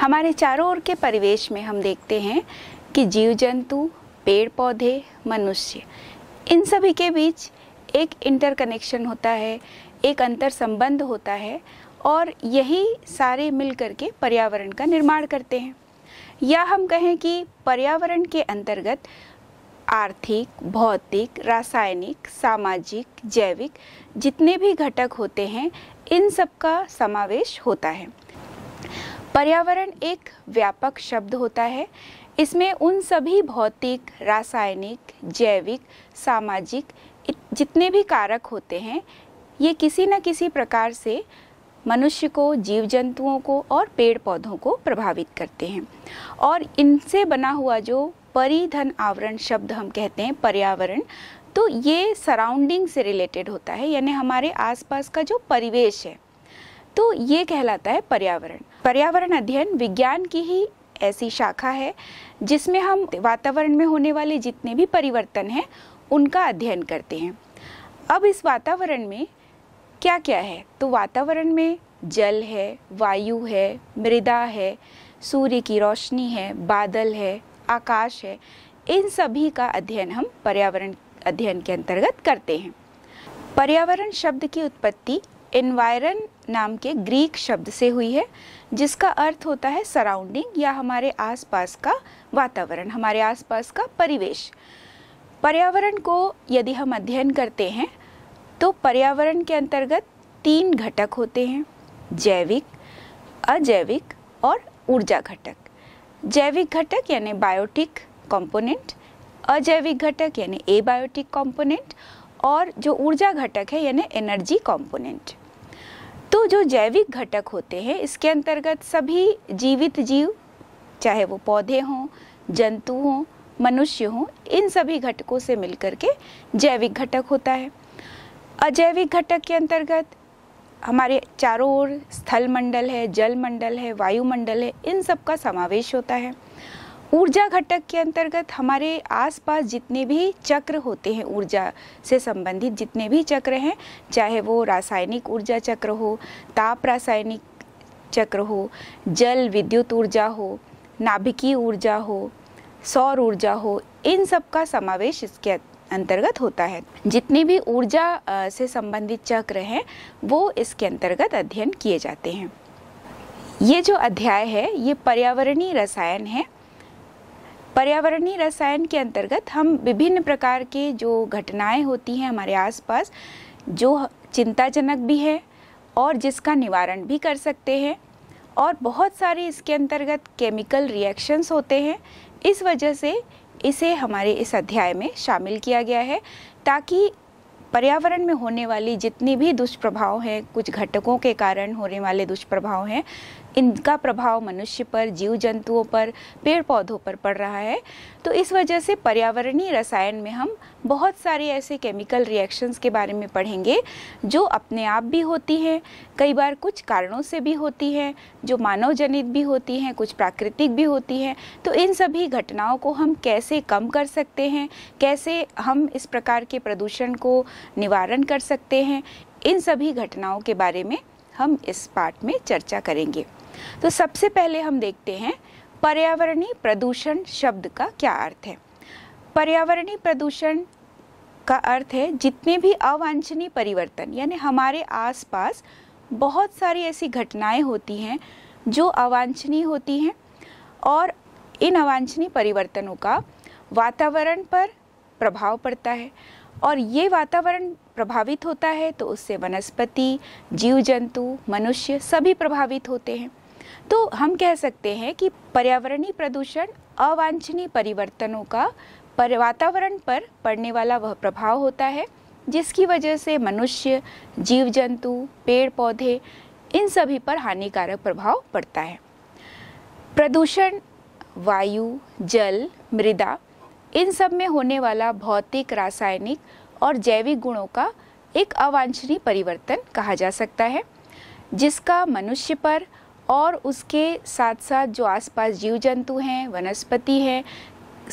हमारे चारों ओर के परिवेश में हम देखते हैं कि जीव जंतु पेड़ पौधे मनुष्य इन सभी के बीच एक इंटर कनेक्शन होता है एक अंतर संबंध होता है और यही सारे मिलकर के पर्यावरण का निर्माण करते हैं या हम कहें कि पर्यावरण के अंतर्गत आर्थिक भौतिक रासायनिक सामाजिक जैविक जितने भी घटक होते हैं इन सब का समावेश होता है पर्यावरण एक व्यापक शब्द होता है इसमें उन सभी भौतिक रासायनिक जैविक सामाजिक जितने भी कारक होते हैं ये किसी न किसी प्रकार से मनुष्य को जीव जंतुओं को और पेड़ पौधों को प्रभावित करते हैं और इनसे बना हुआ जो परिधन आवरण शब्द हम कहते हैं पर्यावरण तो ये सराउंडिंग से रिलेटेड होता है यानी हमारे आसपास का जो परिवेश है तो ये कहलाता है पर्यावरण पर्यावरण अध्ययन विज्ञान की ही ऐसी शाखा है जिसमें हम वातावरण में होने वाले जितने भी परिवर्तन हैं उनका अध्ययन करते हैं अब इस वातावरण में क्या क्या है तो वातावरण में जल है वायु है मृदा है सूर्य की रोशनी है बादल है आकाश है इन सभी का अध्ययन हम पर्यावरण अध्ययन के अंतर्गत करते हैं पर्यावरण शब्द की उत्पत्ति इन्वायरन नाम के ग्रीक शब्द से हुई है जिसका अर्थ होता है सराउंडिंग या हमारे आसपास का वातावरण हमारे आसपास का परिवेश पर्यावरण को यदि हम अध्ययन करते हैं तो पर्यावरण के अंतर्गत तीन घटक होते हैं जैविक अजैविक और ऊर्जा घटक जैविक घटक यानी बायोटिक कंपोनेंट अजैविक घटक यानी एबायोटिक कंपोनेंट और जो ऊर्जा घटक है यानी एनर्जी कंपोनेंट तो जो जैविक घटक होते हैं इसके अंतर्गत सभी जीवित जीव चाहे वो पौधे हों जंतु हों मनुष्य हों इन सभी घटकों से मिलकर के जैविक घटक होता है अजैविक घटक के अंतर्गत हमारे चारों ओर स्थल मंडल है जल मंडल है वायुमंडल है इन सब का समावेश होता है ऊर्जा घटक के अंतर्गत हमारे आसपास जितने भी चक्र होते हैं ऊर्जा से संबंधित जितने भी चक्र हैं चाहे वो रासायनिक ऊर्जा चक्र हो ताप रासायनिक चक्र हो जल विद्युत ऊर्जा हो नाभिकीय ऊर्जा हो सौर ऊर्जा हो इन सब का समावेश इसके अंतर्गत होता है जितने भी ऊर्जा से संबंधित चक्र हैं वो इसके अंतर्गत अध्ययन किए जाते हैं ये जो अध्याय है ये पर्यावरणीय रसायन है पर्यावरणीय रसायन के अंतर्गत हम विभिन्न प्रकार के जो घटनाएं होती हैं हमारे आसपास जो चिंताजनक भी है और जिसका निवारण भी कर सकते हैं और बहुत सारे इसके अंतर्गत केमिकल रिएक्शंस होते हैं इस वजह से इसे हमारे इस अध्याय में शामिल किया गया है ताकि पर्यावरण में होने वाली जितनी भी दुष्प्रभाव हैं कुछ घटकों के कारण होने वाले दुष्प्रभाव हैं इनका प्रभाव मनुष्य पर जीव जंतुओं पर पेड़ पौधों पर पड़ रहा है तो इस वजह से पर्यावरणीय रसायन में हम बहुत सारे ऐसे केमिकल रिएक्शंस के बारे में पढ़ेंगे जो अपने आप भी होती हैं कई बार कुछ कारणों से भी होती हैं जो मानव जनित भी होती हैं कुछ प्राकृतिक भी होती हैं तो इन सभी घटनाओं को हम कैसे कम कर सकते हैं कैसे हम इस प्रकार के प्रदूषण को निवारण कर सकते हैं इन सभी घटनाओं के बारे में हम इस पाठ में चर्चा करेंगे तो सबसे पहले हम देखते हैं पर्यावरणीय प्रदूषण शब्द का क्या अर्थ है पर्यावरणीय प्रदूषण का अर्थ है जितने भी अवांछनीय परिवर्तन यानी हमारे आसपास बहुत सारी ऐसी घटनाएं होती हैं जो अवांछनीय होती हैं और इन अवांछनीय परिवर्तनों का वातावरण पर प्रभाव पड़ता है और ये वातावरण प्रभावित होता है तो उससे वनस्पति जीव जंतु मनुष्य सभी प्रभावित होते हैं तो हम कह सकते हैं कि पर्यावरणीय प्रदूषण अवांछनीय परिवर्तनों का पर वातावरण पर पड़ने वाला वह प्रभाव होता है जिसकी वजह से मनुष्य जीव जंतु पेड़ पौधे इन सभी पर हानिकारक प्रभाव पड़ता है प्रदूषण वायु जल मृदा इन सब में होने वाला भौतिक रासायनिक और जैविक गुणों का एक अवांछनीय परिवर्तन कहा जा सकता है जिसका मनुष्य पर और उसके साथ साथ जो आसपास जीव जंतु हैं वनस्पति हैं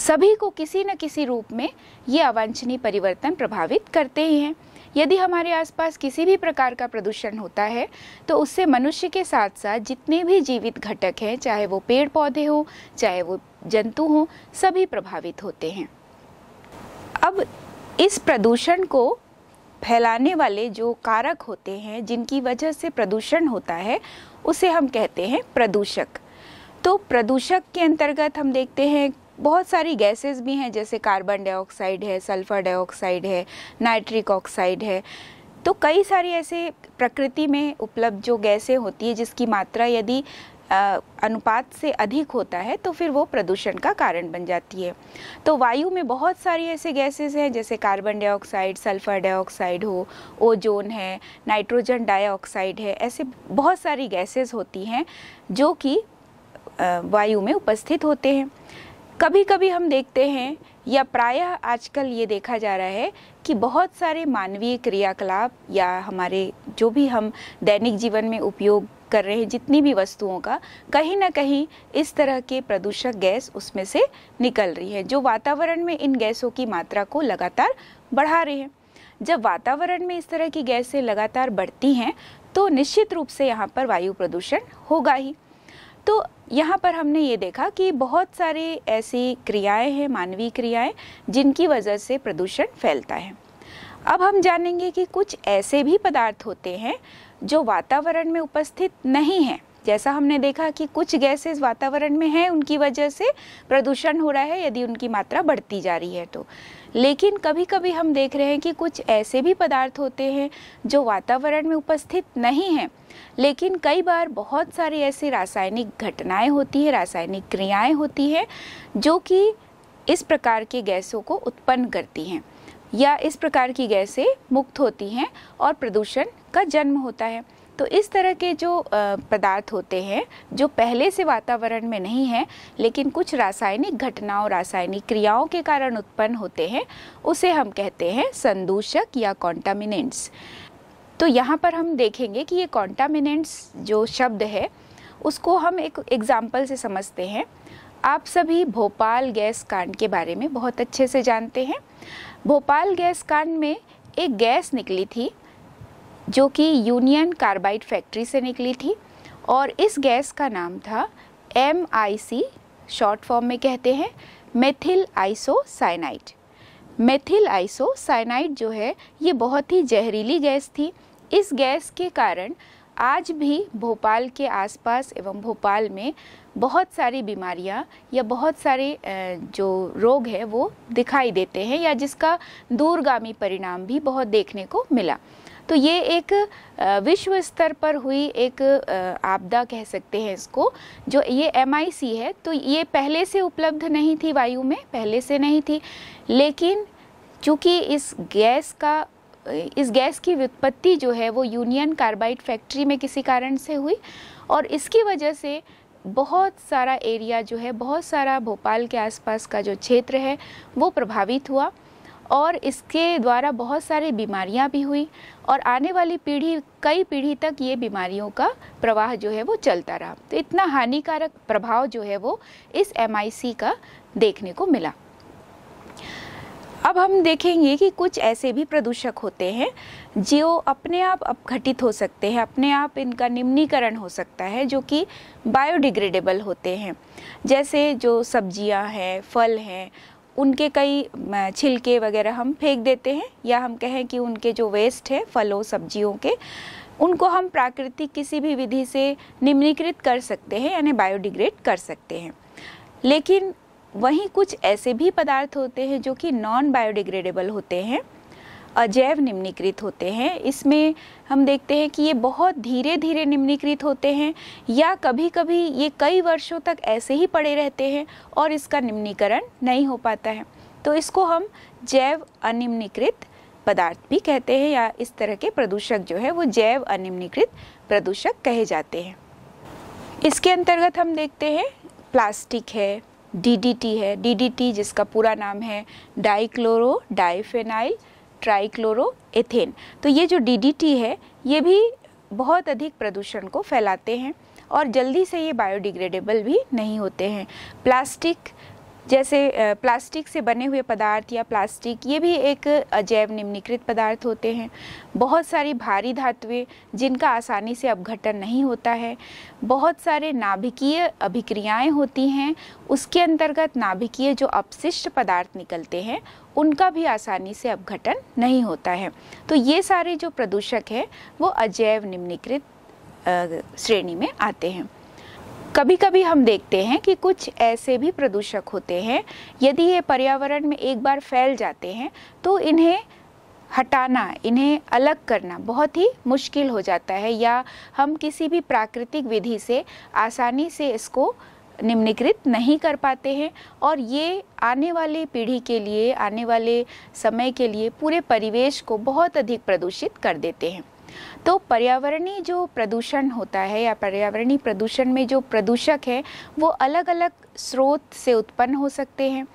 सभी को किसी न किसी रूप में ये अवांछनीय परिवर्तन प्रभावित करते ही हैं यदि हमारे आसपास किसी भी प्रकार का प्रदूषण होता है तो उससे मनुष्य के साथ साथ जितने भी जीवित घटक हैं चाहे वो पेड़ पौधे हों चाहे वो जंतु हों सभी प्रभावित होते हैं अब इस प्रदूषण को फैलाने वाले जो कारक होते हैं जिनकी वजह से प्रदूषण होता है उसे हम कहते हैं प्रदूषक तो प्रदूषक के अंतर्गत हम देखते हैं बहुत सारी गैसेस भी हैं जैसे कार्बन डाइऑक्साइड है सल्फ़र डाइऑक्साइड है नाइट्रिक ऑक्साइड है तो कई सारी ऐसे प्रकृति में उपलब्ध जो गैसें होती है जिसकी मात्रा यदि अनुपात से अधिक होता है तो फिर वो प्रदूषण का कारण बन जाती है तो वायु में बहुत सारी ऐसे गैसेस हैं जैसे कार्बन डाइऑक्साइड सल्फर डाइऑक्साइड हो ओजोन है नाइट्रोजन डाइऑक्साइड है ऐसे बहुत सारी गैसेस होती हैं जो कि वायु में उपस्थित होते हैं कभी कभी हम देखते हैं या प्रायः आजकल ये देखा जा रहा है कि बहुत सारे मानवीय क्रियाकलाप या हमारे जो भी हम दैनिक जीवन में उपयोग कर रहे हैं जितनी भी वस्तुओं का कहीं ना कहीं इस तरह के प्रदूषक गैस उसमें से निकल रही है जो वातावरण में इन गैसों की मात्रा को लगातार बढ़ा रहे हैं जब वातावरण में इस तरह की गैसें लगातार बढ़ती हैं तो निश्चित रूप से यहाँ पर वायु प्रदूषण होगा ही तो यहाँ पर हमने ये देखा कि बहुत सारे ऐसी क्रियाएं हैं मानवीय क्रियाएं जिनकी वजह से प्रदूषण फैलता है अब हम जानेंगे कि कुछ ऐसे भी पदार्थ होते हैं जो वातावरण में उपस्थित नहीं है जैसा हमने देखा कि कुछ गैसेस वातावरण में हैं उनकी वजह से प्रदूषण हो रहा है यदि उनकी मात्रा बढ़ती जा रही है तो लेकिन कभी कभी हम देख रहे हैं कि कुछ ऐसे भी पदार्थ होते हैं जो वातावरण में उपस्थित नहीं हैं लेकिन कई बार बहुत सारी ऐसी रासायनिक घटनाएं होती है रासायनिक क्रियाएं होती हैं जो कि इस प्रकार के गैसों को उत्पन्न करती हैं या इस प्रकार की गैसें मुक्त होती हैं और प्रदूषण का जन्म होता है तो इस तरह के जो पदार्थ होते हैं जो पहले से वातावरण में नहीं है लेकिन कुछ रासायनिक घटनाओं रासायनिक क्रियाओं के कारण उत्पन्न होते हैं उसे हम कहते हैं संदूषक या कॉन्टामिनेंट्स तो यहाँ पर हम देखेंगे कि ये कॉन्टामिनेंट्स जो शब्द है उसको हम एक एग्ज़ाम्पल से समझते हैं आप सभी भोपाल गैस कांड के बारे में बहुत अच्छे से जानते हैं भोपाल गैस कांड में एक गैस निकली थी जो कि यूनियन कार्बाइड फैक्ट्री से निकली थी और इस गैस का नाम था एम शॉर्ट फॉर्म में कहते हैं मेथिल आइसोसाइनाइड मेथिल आइसोसाइनाइड जो है ये बहुत ही जहरीली गैस थी इस गैस के कारण आज भी भोपाल के आसपास एवं भोपाल में बहुत सारी बीमारियां या बहुत सारे जो रोग है वो दिखाई देते हैं या जिसका दूरगामी परिणाम भी बहुत देखने को मिला तो ये एक विश्व स्तर पर हुई एक आपदा कह सकते हैं इसको जो ये एम है तो ये पहले से उपलब्ध नहीं थी वायु में पहले से नहीं थी लेकिन चूँकि इस गैस का इस गैस की व्युत्पत्ति जो है वो यूनियन कार्बाइड फैक्ट्री में किसी कारण से हुई और इसकी वजह से बहुत सारा एरिया जो है बहुत सारा भोपाल के आसपास का जो क्षेत्र है वो प्रभावित हुआ और इसके द्वारा बहुत सारी बीमारियां भी हुई और आने वाली पीढ़ी कई पीढ़ी तक ये बीमारियों का प्रवाह जो है वो चलता रहा तो इतना हानिकारक प्रभाव जो है वो इस एम का देखने को मिला अब हम देखेंगे कि कुछ ऐसे भी प्रदूषक होते हैं जो अपने आप अपघटित हो सकते हैं अपने आप इनका निम्नीकरण हो सकता है जो कि बायोडिग्रेडेबल होते हैं जैसे जो सब्जियां हैं फल हैं उनके कई छिलके वगैरह हम फेंक देते हैं या हम कहें कि उनके जो वेस्ट है फलों सब्जियों के उनको हम प्राकृतिक किसी भी विधि से निम्नीकृत कर सकते हैं यानी बायोडिग्रेड कर सकते हैं लेकिन वहीं कुछ ऐसे भी पदार्थ होते हैं जो कि नॉन बायोडिग्रेडेबल होते हैं अजैव निम्नीकृत होते हैं इसमें हम देखते हैं कि ये बहुत धीरे धीरे निम्नीकृत होते हैं या कभी कभी ये कई वर्षों तक ऐसे ही पड़े रहते हैं और इसका निम्नीकरण नहीं हो पाता है तो इसको हम जैव अनिम्नीकृत पदार्थ भी कहते हैं या इस तरह के प्रदूषक जो है वो जैव अनिम्नीकृत प्रदूषक कहे जाते हैं इसके अंतर्गत हम देखते हैं प्लास्टिक है डीडीटी है डीडीटी जिसका पूरा नाम है डाइक्लोरो डाइफेनाइल ट्राइक्लोरो एथेन तो ये जो डीडीटी है ये भी बहुत अधिक प्रदूषण को फैलाते हैं और जल्दी से ये बायोडिग्रेडेबल भी नहीं होते हैं प्लास्टिक जैसे प्लास्टिक से बने हुए पदार्थ या प्लास्टिक ये भी एक अजैव निम्नीकृत पदार्थ होते हैं बहुत सारी भारी धातुएं जिनका आसानी से अपघटन नहीं होता है बहुत सारे नाभिकीय अभिक्रियाएं होती हैं उसके अंतर्गत नाभिकीय जो अपशिष्ट पदार्थ निकलते हैं उनका भी आसानी से अपघटन नहीं होता है तो ये सारे जो प्रदूषक हैं वो अजैव निम्नीकृत श्रेणी में आते हैं कभी कभी हम देखते हैं कि कुछ ऐसे भी प्रदूषक होते हैं यदि ये पर्यावरण में एक बार फैल जाते हैं तो इन्हें हटाना इन्हें अलग करना बहुत ही मुश्किल हो जाता है या हम किसी भी प्राकृतिक विधि से आसानी से इसको निम्नीकृत नहीं कर पाते हैं और ये आने वाली पीढ़ी के लिए आने वाले समय के लिए पूरे परिवेश को बहुत अधिक प्रदूषित कर देते हैं तो पर्यावरणीय जो प्रदूषण होता है या पर्यावरणीय प्रदूषण में जो प्रदूषक है वो अलग अलग स्रोत से उत्पन्न हो सकते हैं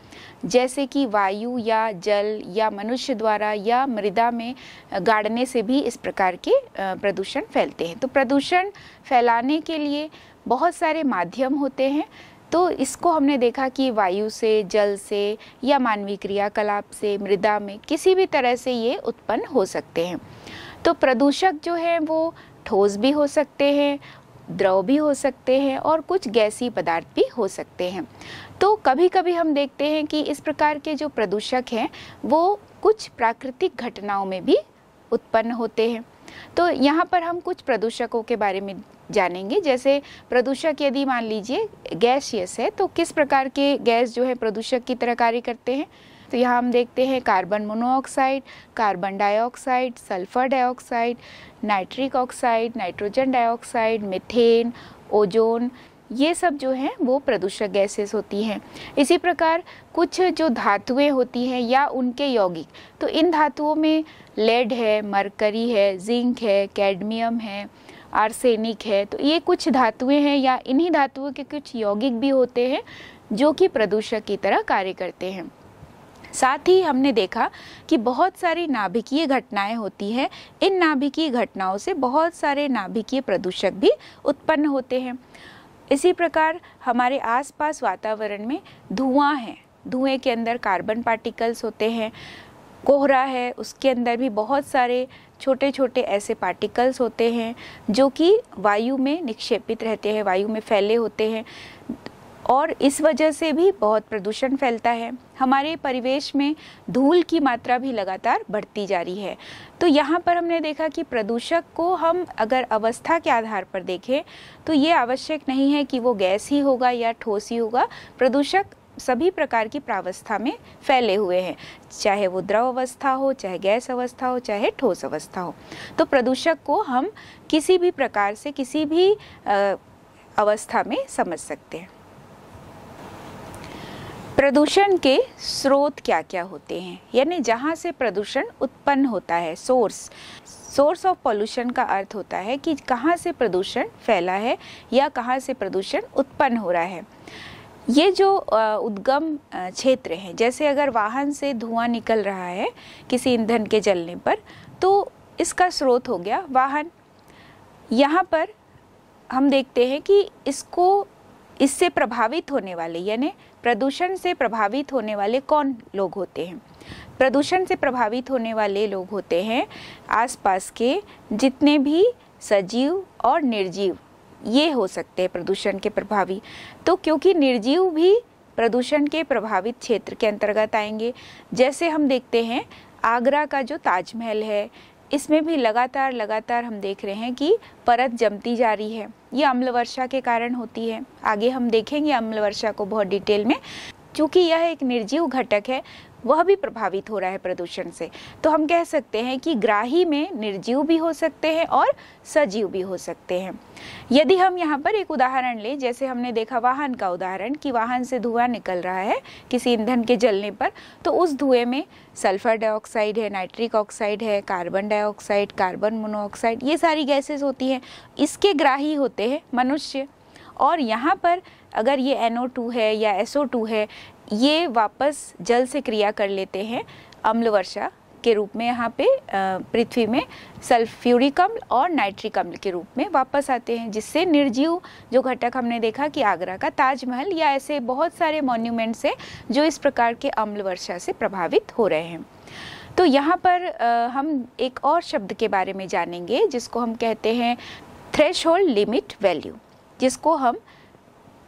जैसे कि वायु या जल या मनुष्य द्वारा या मृदा में गाड़ने से भी इस प्रकार के प्रदूषण फैलते हैं तो प्रदूषण फैलाने के लिए बहुत सारे माध्यम होते हैं तो इसको हमने देखा कि वायु से जल से या मानवीय क्रियाकलाप से मृदा में किसी भी तरह से ये उत्पन्न हो सकते हैं तो प्रदूषक जो है वो ठोस भी हो सकते हैं द्रव भी हो सकते हैं और कुछ गैसी पदार्थ भी हो सकते हैं तो कभी कभी हम देखते हैं कि इस प्रकार के जो प्रदूषक हैं वो कुछ प्राकृतिक घटनाओं में भी उत्पन्न होते हैं तो यहाँ पर हम कुछ प्रदूषकों के बारे में जानेंगे जैसे प्रदूषक यदि मान लीजिए यस है तो किस प्रकार के गैस जो है प्रदूषक की तरह कार्य करते हैं तो यहाँ हम देखते हैं carbon monoxide carbon dioxide sulphur dioxide nitric oxide nitrogen dioxide methane ozone ये सब जो हैं वो प्रदूषक गैसेस होती हैं इसी प्रकार कुछ जो धातुएं होती हैं या उनके यौगिक तो इन धातुओं में लेड है मरकरी है जिंक है कैडमियम है आर्सेनिक है तो ये कुछ धातुएं हैं या इन्हीं धातुओं के कुछ यौगिक भी होते हैं जो कि प्रदूषक की तरह कार्य करते हैं साथ ही हमने देखा कि बहुत सारी नाभिकीय घटनाएं होती हैं इन नाभिकीय घटनाओं से बहुत सारे नाभिकीय प्रदूषक भी उत्पन्न होते हैं इसी प्रकार हमारे आसपास वातावरण में धुआं है धुएं के अंदर कार्बन पार्टिकल्स होते हैं कोहरा है उसके अंदर भी बहुत सारे छोटे छोटे ऐसे पार्टिकल्स होते हैं जो कि वायु में निक्षेपित रहते हैं वायु में फैले होते हैं और इस वजह से भी बहुत प्रदूषण फैलता है हमारे परिवेश में धूल की मात्रा भी लगातार बढ़ती जा रही है तो यहाँ पर हमने देखा कि प्रदूषक को हम अगर अवस्था के आधार पर देखें तो ये आवश्यक नहीं है कि वो गैस ही होगा या ठोस ही होगा प्रदूषक सभी प्रकार की प्रावस्था में फैले हुए हैं चाहे वो द्रव अवस्था हो चाहे गैस अवस्था हो चाहे ठोस अवस्था हो तो प्रदूषक को हम किसी भी प्रकार से किसी भी अवस्था में समझ सकते हैं प्रदूषण के स्रोत क्या क्या होते हैं यानी जहाँ से प्रदूषण उत्पन्न होता है सोर्स सोर्स ऑफ पॉल्यूशन का अर्थ होता है कि कहाँ से प्रदूषण फैला है या कहाँ से प्रदूषण उत्पन्न हो रहा है ये जो उद्गम क्षेत्र हैं जैसे अगर वाहन से धुआं निकल रहा है किसी ईंधन के जलने पर तो इसका स्रोत हो गया वाहन यहाँ पर हम देखते हैं कि इसको इससे प्रभावित होने वाले यानी प्रदूषण से प्रभावित होने वाले कौन लोग होते हैं प्रदूषण से प्रभावित होने वाले लोग होते हैं आसपास के जितने भी सजीव और निर्जीव ये हो सकते हैं प्रदूषण के प्रभावी तो क्योंकि निर्जीव भी प्रदूषण के प्रभावित क्षेत्र के अंतर्गत आएंगे जैसे हम देखते हैं आगरा का जो ताजमहल है इसमें भी लगातार लगातार हम देख रहे हैं कि परत जमती जा रही है ये अम्ल वर्षा के कारण होती है आगे हम देखेंगे अम्ल वर्षा को बहुत डिटेल में चूँकि यह एक निर्जीव घटक है वह भी प्रभावित हो रहा है प्रदूषण से तो हम कह सकते हैं कि ग्राही में निर्जीव भी हो सकते हैं और सजीव भी हो सकते हैं यदि हम यहाँ पर एक उदाहरण लें जैसे हमने देखा वाहन का उदाहरण कि वाहन से धुआं निकल रहा है किसी ईंधन के जलने पर तो उस धुएं में सल्फर डाइऑक्साइड है नाइट्रिक ऑक्साइड है कार्बन डाइऑक्साइड कार्बन मोनोऑक्साइड ये सारी गैसेज होती हैं इसके ग्राही होते हैं मनुष्य और यहाँ पर अगर ये NO2 है या SO2 है ये वापस जल से क्रिया कर लेते हैं अम्ल वर्षा के रूप में यहाँ पे पृथ्वी में सल्फ्यूरिक अम्ल और नाइट्रिक अम्ल के रूप में वापस आते हैं जिससे निर्जीव जो घटक हमने देखा कि आगरा का ताजमहल या ऐसे बहुत सारे मॉन्यूमेंट्स हैं जो इस प्रकार के अम्ल वर्षा से प्रभावित हो रहे हैं तो यहाँ पर हम एक और शब्द के बारे में जानेंगे जिसको हम कहते हैं थ्रेश लिमिट वैल्यू जिसको हम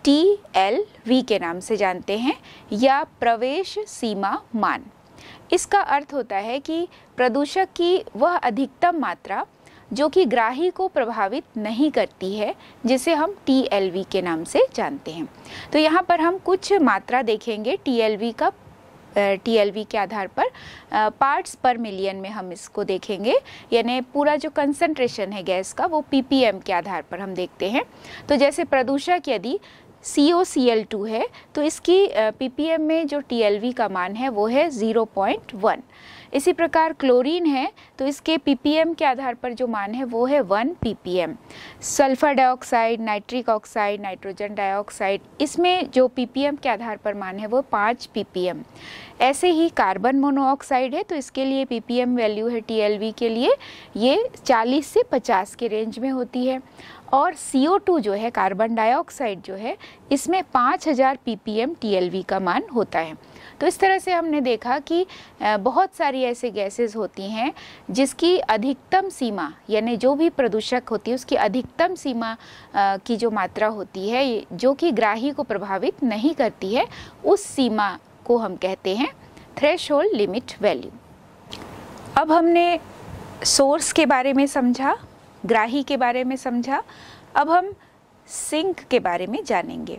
टी एल वी के नाम से जानते हैं या प्रवेश सीमा मान इसका अर्थ होता है कि प्रदूषक की वह अधिकतम मात्रा जो कि ग्राही को प्रभावित नहीं करती है जिसे हम टी एल वी के नाम से जानते हैं तो यहाँ पर हम कुछ मात्रा देखेंगे टी एल वी का टी एल वी के आधार पर पार्ट्स पर मिलियन में हम इसको देखेंगे यानी पूरा जो कंसंट्रेशन है गैस का वो पी पी एम के आधार पर हम देखते हैं तो जैसे प्रदूषक यदि सी ओ सी एल टू है तो इसकी पी पी एम में जो टी एल वी का मान है वो है ज़ीरो पॉइंट वन इसी प्रकार क्लोरीन है तो इसके एम के आधार पर जो मान है वो है one M sulphur dioxide nitric oxide nitrogen dioxide इसमें जो एम के आधार पर मान है वो पाँच एम ऐसे ही कार्बन मोनोऑक्साइड है तो इसके लिए एम वैल्यू है वी के लिए ये 40 से 50 के रेंज में होती है और CO2 जो है कार्बन डाइऑक्साइड जो है इसमें 5000 हज़ार पी का मान होता है तो इस तरह से हमने देखा कि बहुत सारी ऐसे गैसेस होती हैं जिसकी अधिकतम सीमा यानी जो भी प्रदूषक होती है उसकी अधिकतम सीमा की जो मात्रा होती है जो कि ग्राही को प्रभावित नहीं करती है उस सीमा को हम कहते हैं थ्रेश लिमिट वैल्यू अब हमने सोर्स के बारे में समझा ग्राही के बारे में समझा अब हम सिंक के बारे में जानेंगे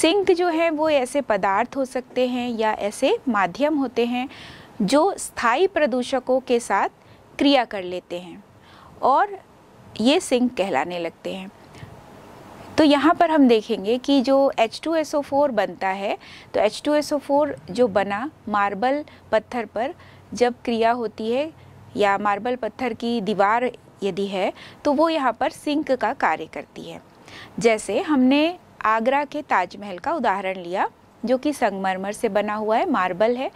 सिंक जो है वो ऐसे पदार्थ हो सकते हैं या ऐसे माध्यम होते हैं जो स्थायी प्रदूषकों के साथ क्रिया कर लेते हैं और ये सिंक कहलाने लगते हैं तो यहाँ पर हम देखेंगे कि जो H2SO4 बनता है तो H2SO4 जो बना मार्बल पत्थर पर जब क्रिया होती है या मार्बल पत्थर की दीवार यदि है तो वो यहाँ पर सिंक का कार्य करती है जैसे हमने आगरा के ताजमहल का उदाहरण लिया जो कि संगमरमर से बना हुआ है मार्बल है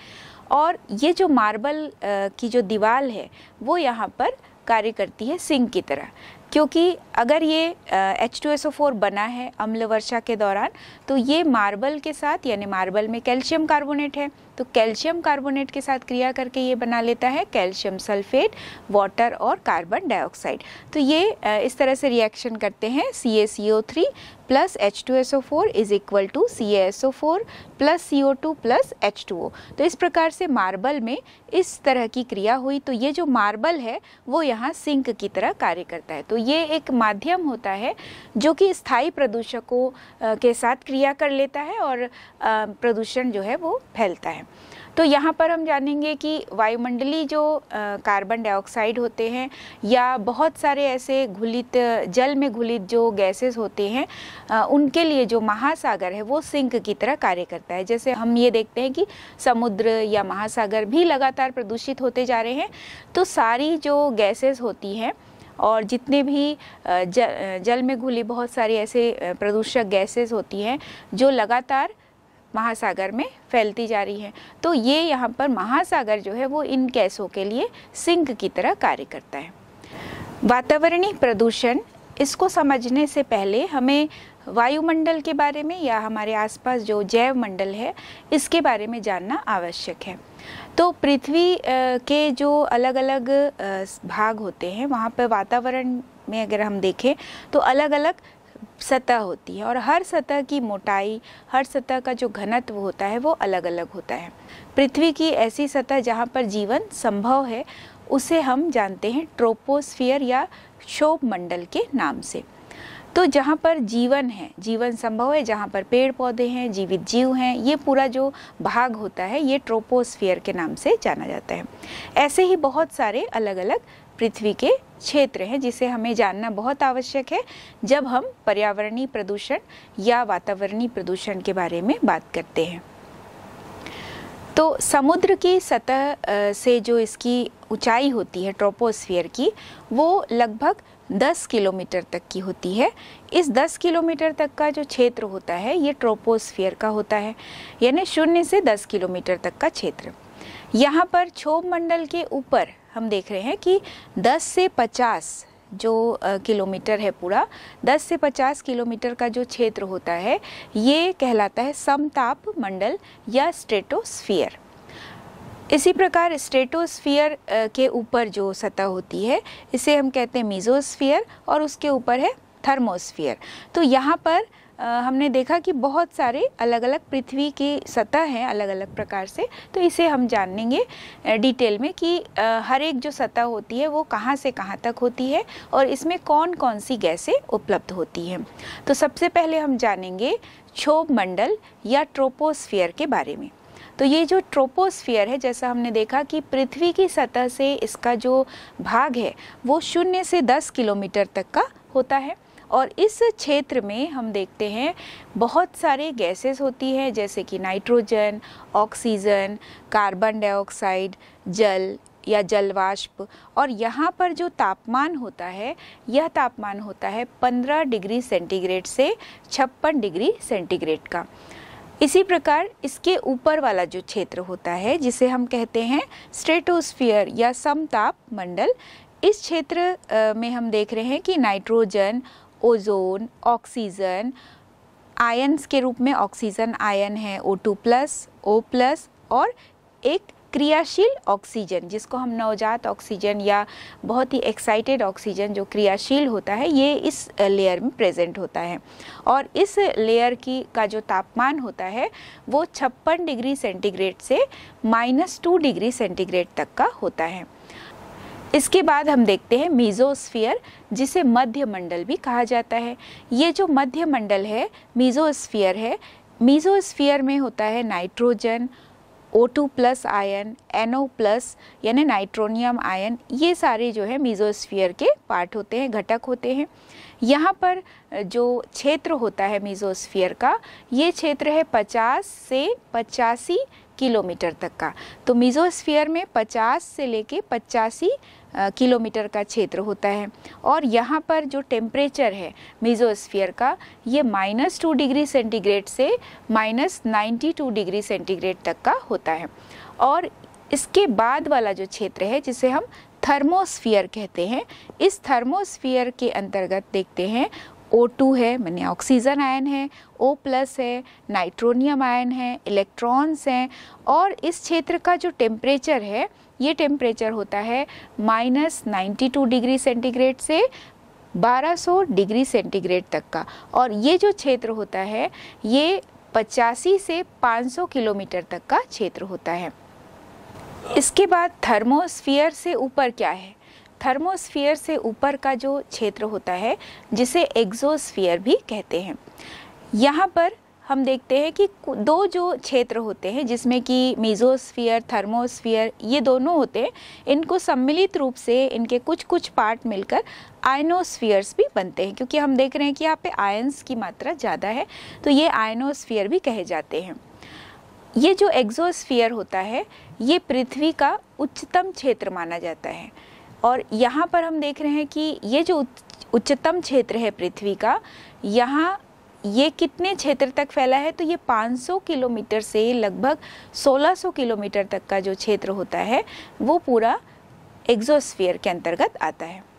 और ये जो मार्बल की जो दीवार है वो यहाँ पर कार्य करती है सिंक की तरह क्योंकि अगर ये H two S O four बना है अम्ल वर्षा के दौरान तो ये मार्बल के साथ यानी मार्बल में कैल्शियम कार्बोनेट है तो कैल्शियम कार्बोनेट के साथ क्रिया करके ये बना लेता है कैल्शियम सल्फेट वाटर और कार्बन डाइऑक्साइड तो ये इस तरह से रिएक्शन करते हैं C A C O three plus H two S O four is equal to C S O four plus C O two plus H two O तो इस प्रकार से मार्बल में इस तरह की क्रिया हुई तो ये जो मार्बल है वो यहाँ सिंक की तरह कार्य करता है तो ये एक माध्यम होता है जो कि स्थायी प्रदूषकों के साथ क्रिया कर लेता है और प्रदूषण जो है वो फैलता है तो यहाँ पर हम जानेंगे कि वायुमंडली जो कार्बन डाइऑक्साइड होते हैं या बहुत सारे ऐसे घुलित जल में घुलित जो गैसेस होते हैं उनके लिए जो महासागर है वो सिंक की तरह कार्य करता है जैसे हम ये देखते हैं कि समुद्र या महासागर भी लगातार प्रदूषित होते जा रहे हैं तो सारी जो गैसेस होती हैं और जितने भी जल में घुली बहुत सारी ऐसे प्रदूषक गैसेस होती हैं जो लगातार महासागर में फैलती जा रही हैं तो ये यहाँ पर महासागर जो है वो इन गैसों के लिए सिंक की तरह कार्य करता है वातावरणीय प्रदूषण इसको समझने से पहले हमें वायुमंडल के बारे में या हमारे आसपास जो जैव मंडल है इसके बारे में जानना आवश्यक है तो पृथ्वी के जो अलग अलग भाग होते हैं वहाँ पर वातावरण में अगर हम देखें तो अलग अलग सतह होती है और हर सतह की मोटाई हर सतह का जो घनत्व होता है वो अलग अलग होता है पृथ्वी की ऐसी सतह जहाँ पर जीवन संभव है उसे हम जानते हैं ट्रोपोस्फियर या शोभ मंडल के नाम से तो जहाँ पर जीवन है जीवन संभव है जहाँ पर पेड़ पौधे हैं जीवित जीव हैं ये पूरा जो भाग होता है ये ट्रोपोस्फियर के नाम से जाना जाता है ऐसे ही बहुत सारे अलग अलग पृथ्वी के क्षेत्र हैं जिसे हमें जानना बहुत आवश्यक है जब हम पर्यावरणीय प्रदूषण या वातावरणीय प्रदूषण के बारे में बात करते हैं तो समुद्र की सतह से जो इसकी ऊंचाई होती है ट्रोपोस्फियर की वो लगभग 10 किलोमीटर तक की होती है इस 10 किलोमीटर तक का जो क्षेत्र होता है ये ट्रोपोस्फियर का होता है यानी शून्य से 10 किलोमीटर तक का क्षेत्र यहाँ पर क्षोभ मंडल के ऊपर हम देख रहे हैं कि 10 से 50 जो किलोमीटर है पूरा 10 से 50 किलोमीटर का जो क्षेत्र होता है ये कहलाता है समताप मंडल या स्टेटोस्फियर इसी प्रकार स्टेटोस्फीयर के ऊपर जो सतह होती है इसे हम कहते हैं मीजोस्फीयर और उसके ऊपर है थर्मोस्फीयर तो यहाँ पर हमने देखा कि बहुत सारे अलग अलग पृथ्वी की सतह हैं अलग अलग प्रकार से तो इसे हम जानेंगे डिटेल में कि हर एक जो सतह होती है वो कहाँ से कहाँ तक होती है और इसमें कौन कौन सी गैसें उपलब्ध होती हैं तो सबसे पहले हम जानेंगे क्षोभ मंडल या ट्रोपोस्फीयर के बारे में तो ये जो ट्रोपोस्फियर है जैसा हमने देखा कि पृथ्वी की सतह से इसका जो भाग है वो शून्य से दस किलोमीटर तक का होता है और इस क्षेत्र में हम देखते हैं बहुत सारे गैसेस होती हैं जैसे कि नाइट्रोजन ऑक्सीजन कार्बन डाइऑक्साइड जल या जलवाष्प और यहाँ पर जो तापमान होता है यह तापमान होता है 15 डिग्री सेंटीग्रेड से छप्पन डिग्री सेंटीग्रेड का इसी प्रकार इसके ऊपर वाला जो क्षेत्र होता है जिसे हम कहते हैं स्ट्रेटोस्फीयर या समताप मंडल इस क्षेत्र में हम देख रहे हैं कि नाइट्रोजन ओजोन ऑक्सीजन आयन्स के रूप में ऑक्सीजन आयन है O2 प्लस ओ प्लस और एक क्रियाशील ऑक्सीजन जिसको हम नवजात ऑक्सीजन या बहुत ही एक्साइटेड ऑक्सीजन जो क्रियाशील होता है ये इस लेयर में प्रेजेंट होता है और इस लेयर की का जो तापमान होता है वो छप्पन डिग्री सेंटीग्रेड से माइनस टू डिग्री सेंटीग्रेड तक का होता है इसके बाद हम देखते हैं मीजोस्फियर जिसे मध्य मंडल भी कहा जाता है ये जो मध्य मंडल है मीजोस्फियर है मीजोस्फियर में होता है nitrogen O2 plus ion NO plus यानी नाइट्रोनियम आयन ये सारे जो है मीजोस्फियर के पार्ट होते हैं घटक होते हैं यहाँ पर जो क्षेत्र होता है मीजोस्फियर का ये क्षेत्र है 50 से पचासी किलोमीटर तक का तो मीजोस्फीयर में 50 से लेके पचासी किलोमीटर का क्षेत्र होता है और यहाँ पर जो टेम्परेचर है मीजोस्फीयर का ये माइनस टू डिग्री सेंटीग्रेड से minus ninety two degree centigrade तक का होता है और इसके बाद वाला जो क्षेत्र है जिसे हम थर्मोस्फीयर कहते हैं इस थर्मोस्फीयर के अंतर्गत देखते हैं O2 है मैंने ऑक्सीजन आयन है O प्लस है नाइट्रोनियम आयन है इलेक्ट्रॉन्स हैं और इस क्षेत्र का जो टेम्परेचर है ये टेम्परेचर होता है माइनस टू डिग्री सेंटीग्रेड से 1200 डिग्री सेंटीग्रेड तक का और ये जो क्षेत्र होता है ये पचासी से 500 किलोमीटर तक का क्षेत्र होता है इसके बाद थर्मोस्फीयर से ऊपर क्या है थर्मोस्फीयर से ऊपर का जो क्षेत्र होता है जिसे एग्जोस्फीयर भी कहते हैं यहाँ पर हम देखते हैं कि दो जो क्षेत्र होते हैं जिसमें कि मेजोस्फीयर थर्मोस्फीयर ये दोनों होते हैं इनको सम्मिलित रूप से इनके कुछ कुछ पार्ट मिलकर आयनोस्फीयर्स भी बनते हैं क्योंकि हम देख रहे हैं कि यहाँ पे आयन्स की मात्रा ज़्यादा है तो ये आयनोस्फीयर भी कहे जाते हैं ये जो एग्जोस्फियर होता है ये पृथ्वी का उच्चतम क्षेत्र माना जाता है और यहाँ पर हम देख रहे हैं कि ये जो उच्चतम क्षेत्र है पृथ्वी का यहाँ ये कितने क्षेत्र तक फैला है तो ये 500 किलोमीटर से लगभग 1600 किलोमीटर तक का जो क्षेत्र होता है वो पूरा एग्जोस्फियर के अंतर्गत आता है